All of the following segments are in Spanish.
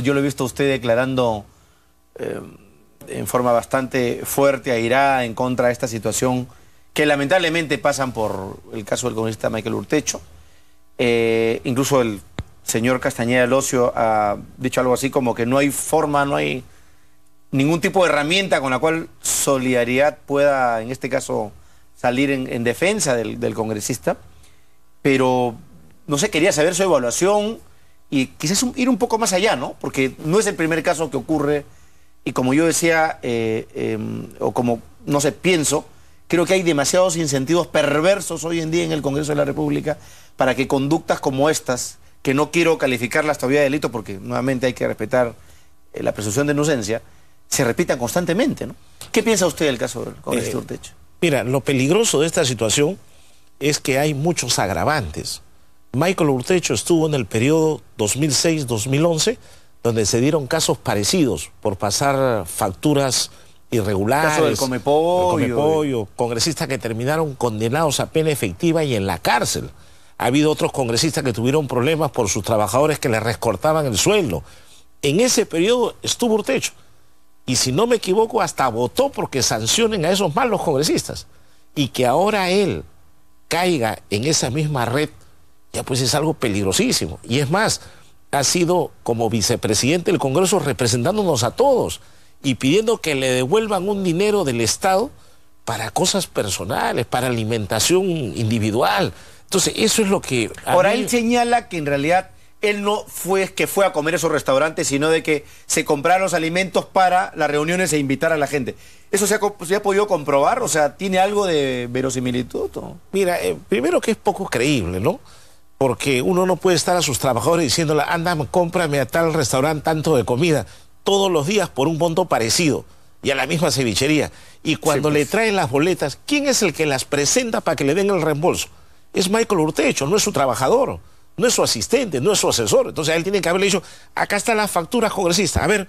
Yo lo he visto usted declarando eh, en forma bastante fuerte, airada, en contra de esta situación que lamentablemente pasan por el caso del congresista Michael Urtecho. Eh, incluso el señor Castañeda Locio ha dicho algo así como que no hay forma, no hay ningún tipo de herramienta con la cual solidaridad pueda, en este caso, salir en, defensa del, del, congresista. Pero, no sé, quería saber su evaluación y quizás ir un poco más allá, ¿no? Porque no es el primer caso que ocurre y como yo decía, eh, em, o como, no sé, pienso, creo que hay demasiados incentivos perversos hoy en día en el Congreso de la República para que conductas como estas, que no quiero calificarlas todavía de delito porque nuevamente hay que respetar eh, la presunción de inocencia, se repitan constantemente, ¿no? ¿Qué piensa usted del caso del Congreso de eh, Mira, lo peligroso de esta situación es que hay muchos agravantes. Michael Urtecho estuvo en el periodo 2006-2011, donde se dieron casos parecidos por pasar facturas irregulares. Caso del Comepollo. congresistas que terminaron condenados a pena efectiva y en la cárcel. Ha habido otros congresistas que tuvieron problemas por sus trabajadores que les recortaban el sueldo. En ese periodo estuvo Urtecho. Y si no me equivoco, hasta votó porque sancionen a esos malos congresistas. Y que ahora él caiga en esa misma red ya pues es algo peligrosísimo. Y es más, ha sido como vicepresidente del Congreso representándonos a todos y pidiendo que le devuelvan un dinero del Estado para cosas personales, para alimentación individual. Entonces, eso es lo que... Ahora, él señala que en realidad él no fue que fue a comer esos restaurantes, sino de que se compraron los alimentos para las reuniones e invitar a la gente. ¿Eso se ha, podido comprobar? O sea, ¿tiene algo de verosimilitud? Mira, eh, primero que es poco creíble, ¿no? porque uno no puede estar a sus trabajadores diciéndole, anda, cómprame a tal restaurante tanto de comida, todos los días por un monto parecido y a la misma cevichería. Y cuando le pues. traen las boletas, ¿quién es el que las presenta para que le den el reembolso? Es Michael Urtecho, no es su trabajador, no es su asistente, no es su asesor. Entonces él tiene que haberle dicho, acá están las facturas congresistas. A ver,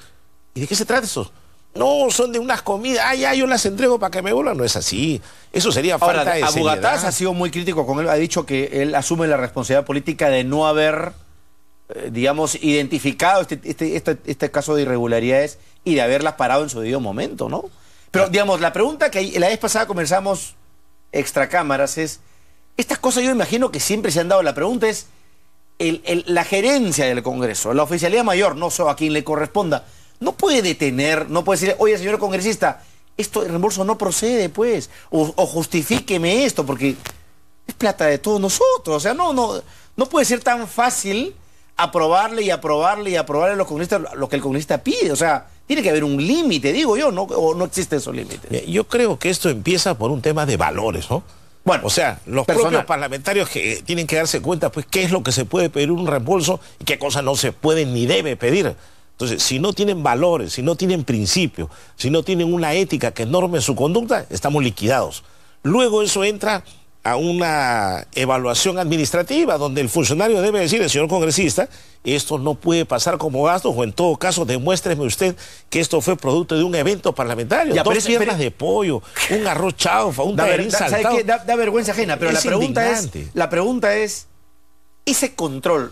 ¿y de qué se trata eso? No, son de unas comidas. ay, ah, ay, yo las entrego para que me vuelvan. No es así. Eso sería falta de de Abugataz ha sido muy crítico con él. Ha dicho que él asume la responsabilidad política de no haber, eh, digamos, identificado este, este, este, este, caso de irregularidades y de haberlas parado en su debido momento, ¿no? Pero, digamos, la pregunta que la vez pasada comenzamos extra cámaras es... Estas cosas yo imagino que siempre se han dado. La pregunta es... El, la gerencia del Congreso, la oficialidad mayor, no solo a quien le corresponda, no puede detener, no puede decir, oye, señor congresista, esto el reembolso no procede, pues, o, o, justifíqueme esto, porque es plata de todos nosotros. O sea, no, no, no puede ser tan fácil aprobarle y aprobarle y aprobarle a los congresistas lo que el congresista pide. O sea, tiene que haber un límite, digo yo, ¿no? O no existen esos límites. Yo creo que esto empieza por un tema de valores, ¿no? Bueno, o sea, los propios parlamentarios que tienen que darse cuenta, pues, qué es lo que se puede pedir un reembolso y qué cosas no se pueden ni debe pedir. Entonces, si no tienen valores, si no tienen principios, si no tienen una ética que norme su conducta, estamos liquidados. Luego eso entra a una evaluación administrativa donde el funcionario debe decir, el señor congresista, esto no puede pasar como gasto o en todo caso demuéstreme usted que esto fue producto de un evento parlamentario, ya, dos piernas de pollo, un arroz chaufa, un da, da, Da, vergüenza ajena, pero la pregunta es la pregunta es ese control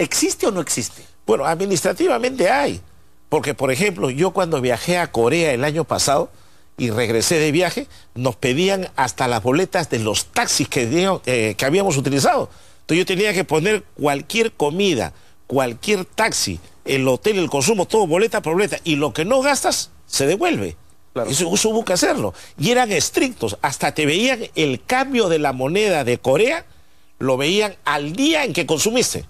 ¿Existe o no existe? Bueno, administrativamente hay. Porque, por ejemplo, yo cuando viajé a Corea el año pasado y regresé de viaje, nos pedían hasta las boletas de los taxis que, eh, que habíamos utilizado. Entonces yo tenía que poner cualquier comida, cualquier taxi, el hotel, el consumo, todo boleta por boleta. Y lo que no gastas, se devuelve. Eso, eso, hubo que hacerlo. Y eran estrictos. Hasta te veían el cambio de la moneda de Corea, lo veían al día en que consumiste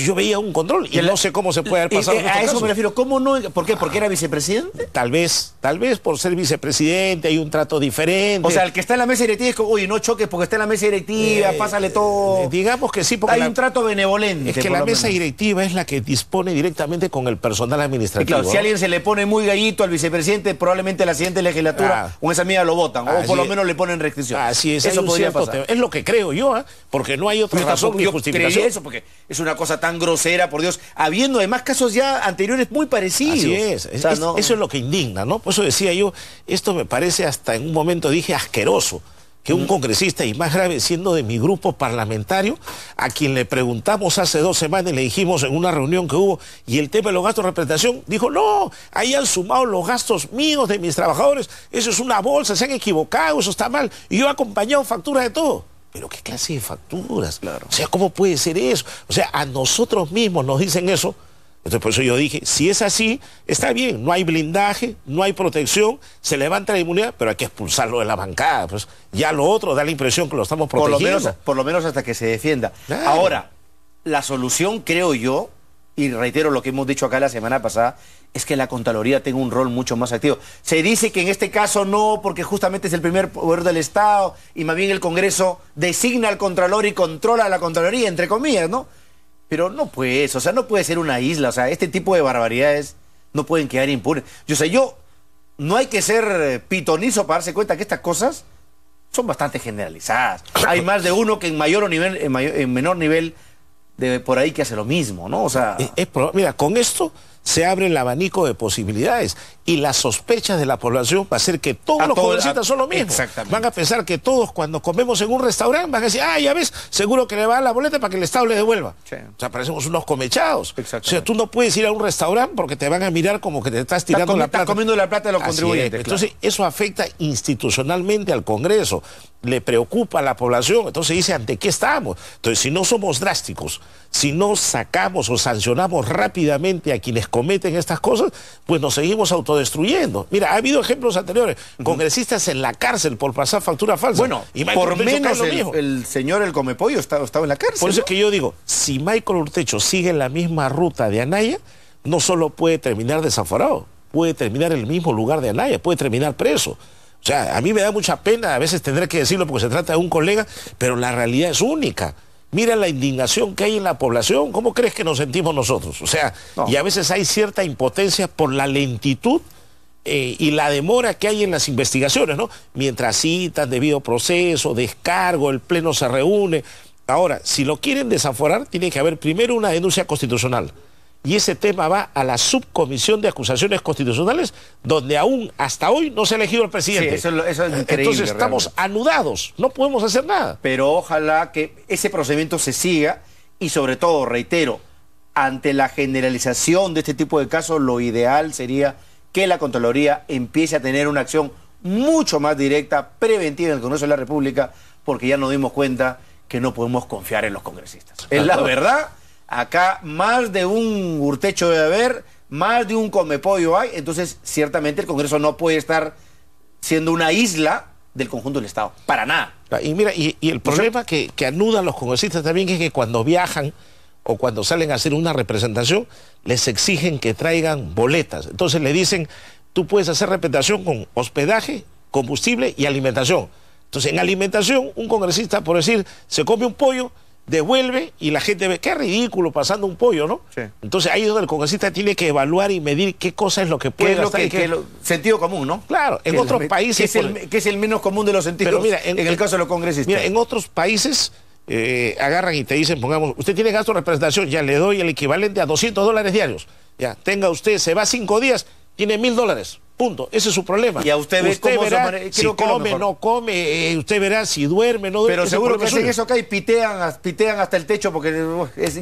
yo veía un control y, no sé cómo se puede haber pasado. Eh, a eso me refiero, ¿cómo no? ¿Por qué? ¿Porque era vicepresidente? Eh, tal vez, tal vez por ser vicepresidente hay un trato diferente. O sea, el que está en la mesa directiva es como, oye, no choques porque está en la mesa directiva, eh, pásale todo. Digamos que sí, porque. Hay un trato benevolente. Es que la mesa directiva es la que dispone directamente con el personal administrativo. claro, si alguien se le pone muy gallito al vicepresidente, probablemente la siguiente legislatura ah. con esa mía lo votan, o por lo menos le ponen restricción. Así es, eso podría pasar. Es lo que creo yo, ¿ah? porque no hay otra razón ni justificación. eso porque es una cosa tan grosera, por Dios, habiendo además casos ya anteriores muy parecidos. Así es, eso es lo que indigna, ¿no? Por eso decía yo, esto me parece hasta en un momento dije asqueroso que un congresista, y más grave siendo de mi grupo parlamentario, a quien le preguntamos hace dos semanas le dijimos en una reunión que hubo, y el tema de los gastos de representación, dijo, no, ahí han sumado los gastos míos de mis trabajadores, eso es una bolsa, se han equivocado, eso está mal, y yo he acompañado facturas de todo. Pero qué clase de facturas. Claro. O sea, ¿cómo puede ser eso? O sea, a nosotros mismos nos dicen eso. Entonces, por eso yo dije, si es así, está bien, no hay blindaje, no hay protección, se levanta la inmunidad, pero hay que expulsarlo de la bancada. Pues. ya lo otro da la impresión que lo estamos protegiendo. Por lo menos, hasta que se defienda. Ahora, la solución, creo yo, y reitero lo que hemos dicho acá la semana pasada, es que la Contraloría tenga un rol mucho más activo. Se dice que en este caso no, porque justamente es el primer poder del Estado y más bien el Congreso designa al Contralor y controla a la Contraloría, entre comillas, ¿no? Pero no pues, o sea, no puede ser una isla, o sea, este tipo de barbaridades no pueden quedar impunes. Yo sé, yo, no hay que ser eh, pitonizo para darse cuenta que estas cosas son bastante generalizadas. Hay más de uno que en mayor o nivel, en menor nivel por ahí que hace lo mismo, ¿no? O sea. mira, con esto se abre el abanico de posibilidades y las sospechas de la población va a ser que todos los comerciantes son lo mismo. Van a pensar que todos cuando comemos en un restaurante van a decir, ah, ya ves, seguro que le va la boleta para que el Estado le devuelva. O sea, parecemos unos comechados. O sea, tú no puedes ir a un restaurante porque te van a mirar como que te estás tirando la plata. Estás comiendo la plata de los contribuyentes. Entonces, eso afecta institucionalmente al Congreso. Le preocupa a la población. Entonces dice, ¿ante qué estamos? Entonces, si no somos drásticos, si no sacamos o sancionamos rápidamente a quienes cometen estas cosas, pues nos seguimos autodestruyendo. Mira, ha habido ejemplos anteriores, congresistas en la cárcel por pasar factura falsa. Bueno, y por menos el, el, señor el Comepollo estaba, en la cárcel. Por eso es que yo digo, si Michael Urtecho sigue la misma ruta de Anaya, no solo puede terminar desaforado, puede terminar en el mismo lugar de Anaya, puede terminar preso. O sea, a mí me da mucha pena, a veces tendré que decirlo porque se trata de un colega, pero la realidad es única. Mira la indignación que hay en la población, ¿cómo crees que nos sentimos nosotros? O sea, y a veces hay cierta impotencia por la lentitud eh, y la demora que hay en las investigaciones, ¿no? Mientras citas, debido proceso, descargo, el Pleno se reúne. Ahora, si lo quieren desaforar, tiene que haber primero una denuncia constitucional y ese tema va a la subcomisión de acusaciones constitucionales, donde aún hasta hoy no se ha elegido el presidente. eso, Entonces estamos anudados, no podemos hacer nada. Pero ojalá que ese procedimiento se siga y sobre todo, reitero, ante la generalización de este tipo de casos, lo ideal sería que la Contraloría empiece a tener una acción mucho más directa, preventiva en el Congreso de la República, porque ya nos dimos cuenta que no podemos confiar en los congresistas. Es la verdad Acá más de un urtecho debe haber, más de un comepollo hay, entonces ciertamente el Congreso no puede estar siendo una isla del conjunto del Estado, para nada. Ah, y mira, y, el problema que, que anudan los congresistas también es que cuando viajan o cuando salen a hacer una representación, les exigen que traigan boletas. Entonces le dicen, tú puedes hacer representación con hospedaje, combustible y alimentación. Entonces, en alimentación, un congresista, por decir, se come un pollo, devuelve y la gente ve, qué ridículo, pasando un pollo, ¿no? Entonces ahí es donde el congresista tiene que evaluar y medir qué cosa es lo que puede gastar. sentido común, ¿no? Claro, en otros países... Que es, el, menos común de los sentidos mira, en, el caso de los congresistas. Mira, en otros países... Eh, agarran y te dicen, pongamos, usted tiene gasto de representación, ya le doy el equivalente a 200 dólares diarios. Ya, tenga usted, se va cinco días, tiene mil dólares. Ese es su problema. Y a ustedes. usted verá si come, no come, eh, usted verá si duerme, no duerme. Pero seguro que hacen eso acá y pitean, pitean hasta el techo porque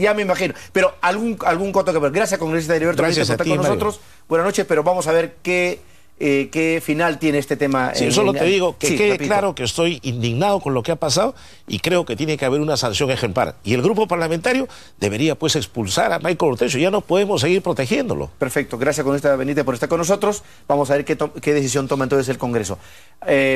ya me imagino. Pero algún, algún coto que ver. Gracias, congresista Heriberto, Gracias a ti, con nosotros. Buenas noches, pero vamos a ver qué eh, qué final tiene este tema. Sí, eh, solo te digo que quede claro que estoy indignado con lo que ha pasado y creo que tiene que haber una sanción ejemplar. Y el grupo parlamentario debería pues expulsar a Michael Ortecho, ya no podemos seguir protegiéndolo. Perfecto, gracias con esta Benítez por estar con nosotros. Vamos a ver qué, decisión toma entonces el Congreso. Eh,